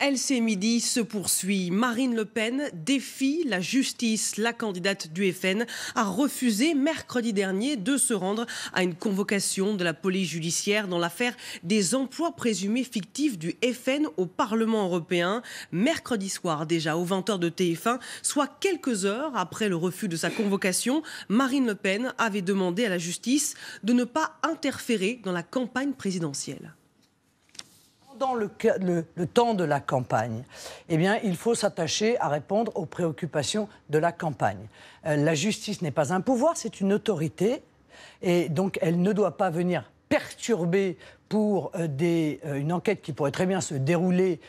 LC Midi se poursuit. Marine Le Pen défie la justice. La candidate du FN a refusé mercredi dernier de se rendre à une convocation de la police judiciaire dans l'affaire des emplois présumés fictifs du FN au Parlement européen. Mercredi soir déjà aux 20h de TF1, soit quelques heures après le refus de sa convocation, Marine Le Pen avait demandé à la justice de ne pas interférer dans la campagne présidentielle pendant le, temps de la campagne, eh bien, il faut s'attacher à répondre aux préoccupations de la campagne. Euh, la justice n'est pas un pouvoir, c'est une autorité, et donc elle ne doit pas venir perturber pour euh, euh, une enquête qui pourrait très bien se dérouler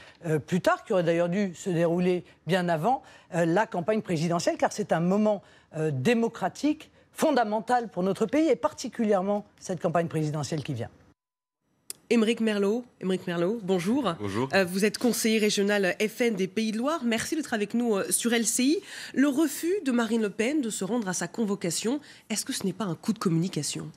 plus tard, qui aurait d'ailleurs dû se dérouler bien avant la campagne présidentielle, car c'est un moment démocratique fondamental pour notre pays, et particulièrement cette campagne présidentielle qui vient. Émeric Merlot, Émeric bonjour. Bonjour. Euh, vous êtes conseiller régional FN des Pays de Loire. Merci d'être avec nous euh, sur LCI. Le refus de Marine Le Pen de se rendre à sa convocation, est-ce que ce n'est pas un coup de communication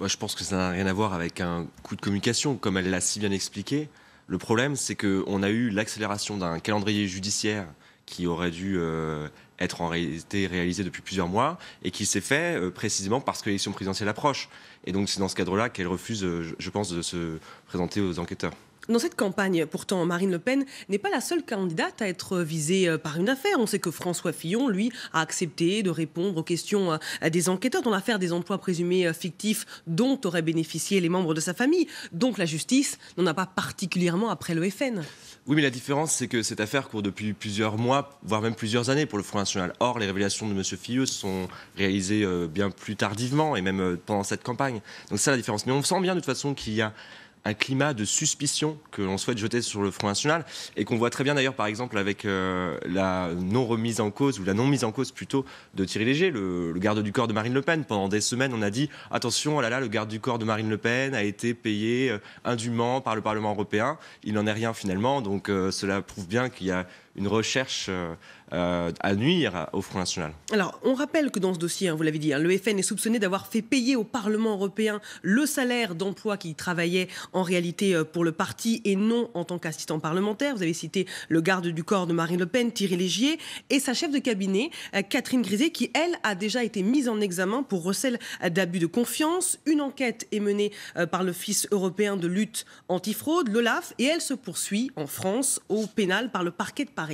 Je pense que ça n'a rien à voir avec un coup de communication, comme elle l'a si bien expliqué. Le problème, c'est qu'on a eu l'accélération d'un calendrier judiciaire qui aurait dû euh, être en réalité réalisé depuis plusieurs mois et qui s'est fait euh, précisément parce que l'élection présidentielle approche. Et donc c'est dans ce cadre-là qu'elle refuse, euh, je pense, de se présenter aux enquêteurs. Dans cette campagne, pourtant, Marine Le Pen n'est pas la seule candidate à être visée euh, par une affaire. On sait que François Fillon, lui, a accepté de répondre aux questions euh, des enquêteurs dans l'affaire des emplois présumés euh, fictifs dont auraient bénéficié les membres de sa famille. Donc la justice n'en a pas particulièrement après le FN. Oui, mais la différence, c'est que cette affaire court depuis plusieurs mois, voire même plusieurs années pour le Front National. Or, les révélations de M. Filleux sont réalisées bien plus tardivement et même pendant cette campagne. Donc, c'est ça la différence. Mais on sent bien, de toute façon, qu'il y a un climat de suspicion que l'on souhaite jeter sur le Front National et qu'on voit très bien d'ailleurs par exemple avec euh, la non remise en cause ou la non mise en cause plutôt de Thierry Léger, le, garde du corps de Marine Le Pen. Pendant des semaines, on a dit attention, oh là le garde du corps de Marine Le Pen a été payé euh, indûment par le Parlement européen. Il n'en est rien finalement, donc euh, cela prouve bien qu'il y a une recherche euh, euh, à nuire au Front National. Alors, on rappelle que dans ce dossier, hein, vous l'avez dit, hein, le FN est soupçonné d'avoir fait payer au Parlement européen le salaire d'emploi qui travaillait en réalité euh, pour le parti et non en tant qu'assistant parlementaire. Vous avez cité le garde du corps de Marine Le Pen, Thierry Légier, et sa chef de cabinet, Catherine Grisé, qui, elle, a déjà été mise en examen pour recel d'abus de confiance. Une enquête est menée par l'Office européen de lutte antifraude, l'OLAF, et elle se poursuit en France au pénal par le parquet de Paris.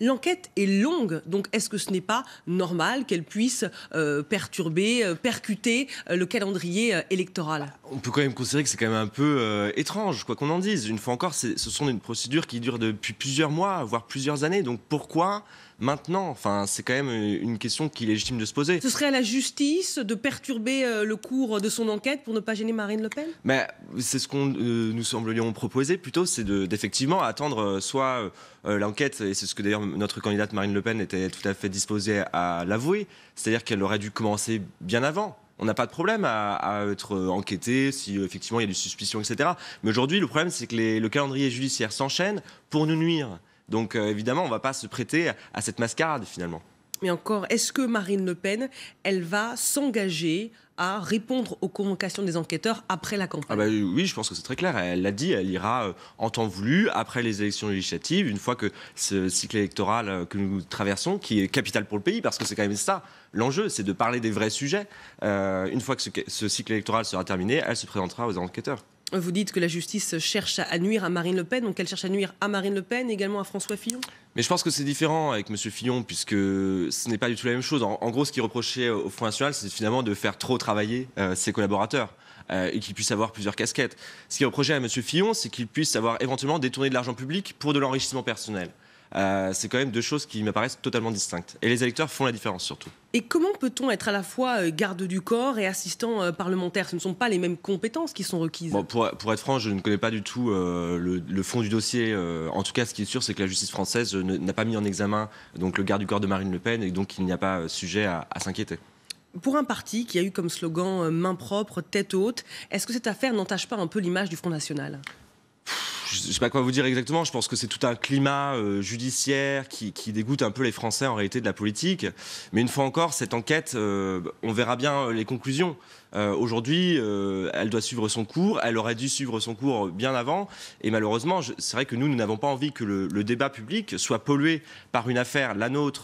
L'enquête est longue, donc est-ce que ce n'est pas normal qu'elle puisse euh, perturber, euh, percuter euh, le calendrier électoral bah, On peut quand même considérer que c'est quand même un peu étrange, quoi qu'on en dise. Une fois encore, ce sont des procédures qui durent depuis plusieurs mois, voire plusieurs années. Donc pourquoi maintenant Enfin, c'est quand même euh, une question qui est légitime de se poser. Ce serait à la justice de perturber euh, le cours de son enquête pour ne pas gêner Marine Le Pen Mais euh, c'est ce qu'on nous semblions proposer plutôt, c'est d'effectivement attendre soit l'enquête, et c'est ce que d'ailleurs notre candidate Marine Le Pen était tout à fait disposée à l'avouer, c'est-à-dire qu'elle aurait dû commencer bien avant on n'a pas de problème à, être enquêté si effectivement il y a des suspicions, etc. Mais aujourd'hui, le problème, c'est que les, le calendrier judiciaire s'enchaîne pour nous nuire. Donc euh, évidemment, on ne va pas se prêter à cette mascarade finalement. Mais encore, est-ce que Marine Le Pen, elle va s'engager à répondre aux convocations des enquêteurs après la campagne ah bah Oui, je pense que c'est très clair. Elle l'a dit, elle ira euh, en temps voulu, après les élections législatives, une fois que ce cycle électoral euh, que nous traversons, qui est capital pour le pays, parce que c'est quand même ça l'enjeu, c'est de parler des vrais sujets. une fois que ce cycle électoral sera terminé, elle se présentera aux enquêteurs. Vous dites que la justice cherche à nuire à Marine Le Pen, donc elle cherche à nuire à Marine Le Pen, également à François Fillon Mais je pense que c'est différent avec M. Fillon, puisque ce n'est pas du tout la même chose. En, gros, ce qu'il reprochait au Front National, c'est finalement de faire trop travailler euh, ses collaborateurs. Euh, et qu'il puisse avoir plusieurs casquettes. Ce qu'il reprochait à M. Fillon, c'est qu'il puisse avoir éventuellement détourné de l'argent public pour de l'enrichissement personnel. Euh, c'est quand même deux choses qui m'apparaissent totalement distinctes. Et les électeurs font la différence surtout. Et comment peut-on être à la fois euh, garde du corps et assistant euh, parlementaire Ce ne sont pas les mêmes compétences qui sont requises. pour, être franc, je ne connais pas du tout le, fond du dossier. en tout cas, ce qui est sûr, c'est que la justice française n'a pas mis en examen donc, le garde du corps de Marine Le Pen et donc il n'y a pas sujet à s'inquiéter. Pour un parti qui a eu comme slogan main propre, tête haute, est-ce que cette affaire n'entache pas un peu l'image du Front National je ne sais pas quoi vous dire exactement. Je pense que c'est tout un climat euh, judiciaire qui, dégoûte un peu les Français en réalité de la politique. Mais une fois encore, cette enquête, euh, on verra bien euh, les conclusions. Aujourd'hui, elle doit suivre son cours. Elle aurait dû suivre son cours bien avant. Et malheureusement, c'est vrai que nous, nous n'avons pas envie que le, débat public soit pollué par une affaire, la nôtre,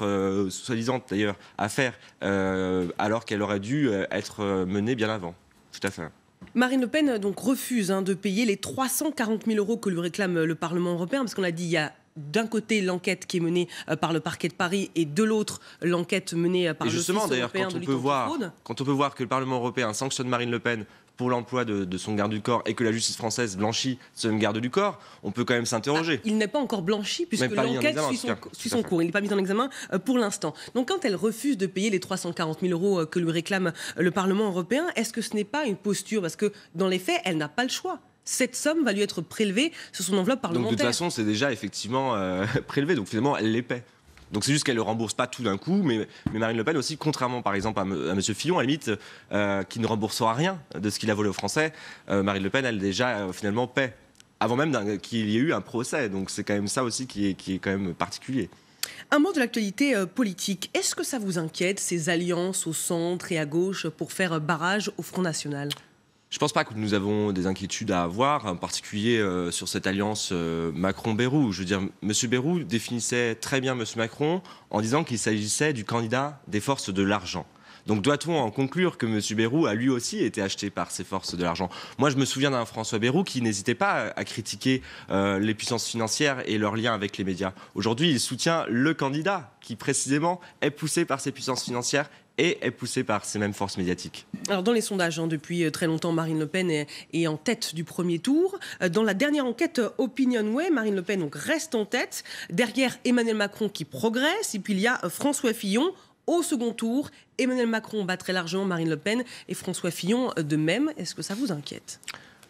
soi-disant d'ailleurs, affaire, alors qu'elle aurait dû être menée bien avant. Tout à fait. Marine Le Pen donc refuse hein, de payer les 340 000 euros que lui réclame euh, le Parlement européen, parce qu'on a dit, il y a d'un côté l'enquête qui est menée euh, par le parquet de Paris et de l'autre l'enquête menée euh, par et le justement d'ailleurs quand on peut voir quand on peut voir que le Parlement européen sanctionne Marine Le Pen pour l'emploi de, son garde du corps et que la justice française blanchit ce même garde du corps, on peut quand même s'interroger. Ah, il n'est pas encore blanchi puisque l'enquête suit son, cours. Il n'est pas mis en examen euh, pour l'instant. Donc quand elle refuse de payer les 340 000 euros euh, que lui réclame euh, le Parlement européen, est-ce que ce n'est pas une posture Parce que dans les faits, elle n'a pas le choix cette somme va lui être prélevée sur son enveloppe parlementaire. Donc de toute façon, c'est déjà effectivement prélevé, donc finalement, elle les paie. Donc c'est juste qu'elle ne rembourse pas tout d'un coup, mais, Marine Le Pen aussi, contrairement par exemple à, M. Monsieur Fillon, à la limite, euh, qui ne remboursera rien de ce qu'il a volé aux Français, euh, Marine Le Pen, elle déjà euh, finalement paie, avant même qu'il y ait eu un procès. Donc c'est quand même ça aussi qui qui est quand même particulier. Un mot de l'actualité politique. Est-ce que ça vous inquiète, ces alliances au centre et à gauche pour faire barrage au Front National je ne pense pas que nous avons des inquiétudes à avoir, en particulier euh, sur cette alliance euh, Macron-Bérou. Je veux dire, M. Bérou définissait très bien M. Macron en disant qu'il s'agissait du candidat des forces de l'argent. Donc doit-on en conclure que M. Bérou a lui aussi été acheté par ces forces de l'argent Moi, je me souviens d'un François Bérou qui n'hésitait pas à critiquer euh, les puissances financières et leurs liens avec les médias. Aujourd'hui, il soutient le candidat qui précisément est poussé par ces puissances financières et est poussée par ces mêmes forces médiatiques. Alors dans les sondages, hein, depuis euh, très longtemps, Marine Le Pen est, en tête du premier tour. Euh, dans la dernière enquête euh, Opinion Way, Marine Le Pen reste en tête. Derrière Emmanuel Macron qui progresse, et puis il y a François Fillon au second tour. Emmanuel Macron bat très largement Marine Le Pen et François Fillon de même. Est-ce que ça vous inquiète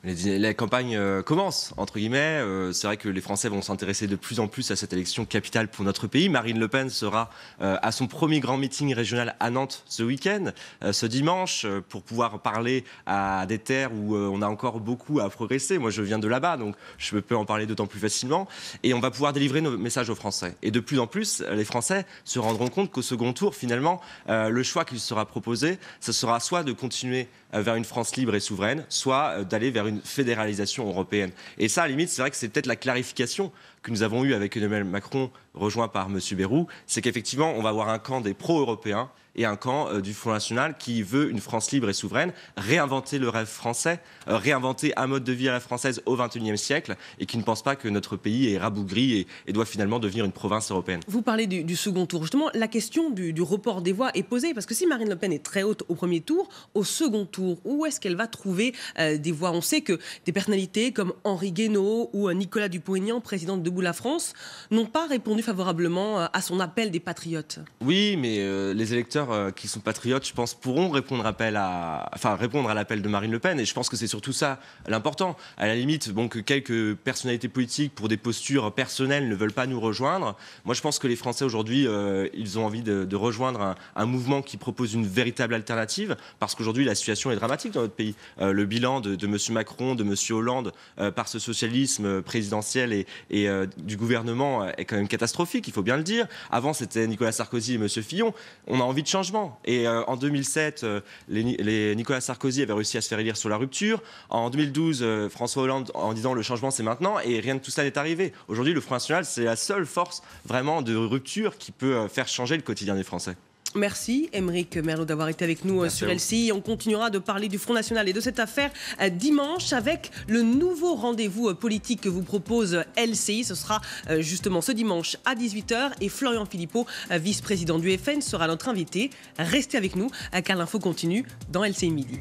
les, la campagne euh, commence, entre guillemets. Euh, c'est vrai que les Français vont s'intéresser de plus en plus à cette élection capitale pour notre pays. Marine Le Pen sera euh, à son premier grand meeting régional à Nantes ce week-end, ce dimanche, pour pouvoir parler à des terres où on a encore beaucoup à progresser. Moi, je viens de là-bas, donc je peux en parler d'autant plus facilement. Et on va pouvoir délivrer nos messages aux Français. Et de plus en plus, les Français se rendront compte qu'au second tour, finalement, le choix qui sera proposé, ce sera soit de continuer vers une France libre et souveraine, soit d'aller vers une une fédéralisation européenne. Et ça, à la limite, c'est vrai que c'est peut-être la clarification que nous avons eue avec Emmanuel Macron, rejoint par M. Bérou, c'est qu'effectivement, on va avoir un camp des pro-européens et un camp euh, du Front National qui veut une France libre et souveraine, réinventer le rêve français, euh, réinventer un mode de vie à la française au XXIe siècle et qui ne pense pas que notre pays est rabougri et, doit finalement devenir une province européenne. Vous parlez du, second tour. Justement, la question du, report des voix est posée parce que si Marine Le Pen est très haute au premier tour, au second tour, où est-ce qu'elle va trouver euh, des voix On sait que des personnalités comme Henri Guénaud ou Nicolas Dupont-Aignan, président de Debout la France, n'ont pas répondu favorablement à son appel des patriotes. Oui, mais les électeurs euh, qui sont patriotes, je pense, pourront répondre, appel à, enfin, répondre à l'appel de Marine Le Pen. Et je pense que c'est surtout ça l'important. À la limite, bon, que quelques personnalités politiques, pour des postures personnelles, ne veulent pas nous rejoindre. Moi, je pense que les Français, aujourd'hui, euh, ils ont envie de, rejoindre un, mouvement qui propose une véritable alternative, parce qu'aujourd'hui, la situation est dramatique dans notre pays. Euh, le bilan de, M. Macron, de M. Hollande, par ce socialisme présidentiel et, et du gouvernement est quand même catastrophique, il faut bien le dire. Avant, c'était Nicolas Sarkozy et M. Fillon. On a envie de changement. Et euh, en 2007, euh, les, Nicolas Sarkozy avait réussi à se faire élire sur la rupture. En 2012, euh, François Hollande en disant le changement c'est maintenant. Et rien de tout ça n'est arrivé. Aujourd'hui, le Front National, c'est la seule force vraiment de rupture qui peut faire changer le quotidien des Français. Merci, Émeric Merlot, d'avoir été avec nous euh, sur LCI. On continuera de parler du Front National et de cette affaire euh, dimanche avec le nouveau rendez-vous euh, politique que vous propose LCI. Ce sera justement ce dimanche à 18h et Florian Philippot, vice-président du FN, sera notre invité. Restez avec nous car l'info continue dans LCI Midi.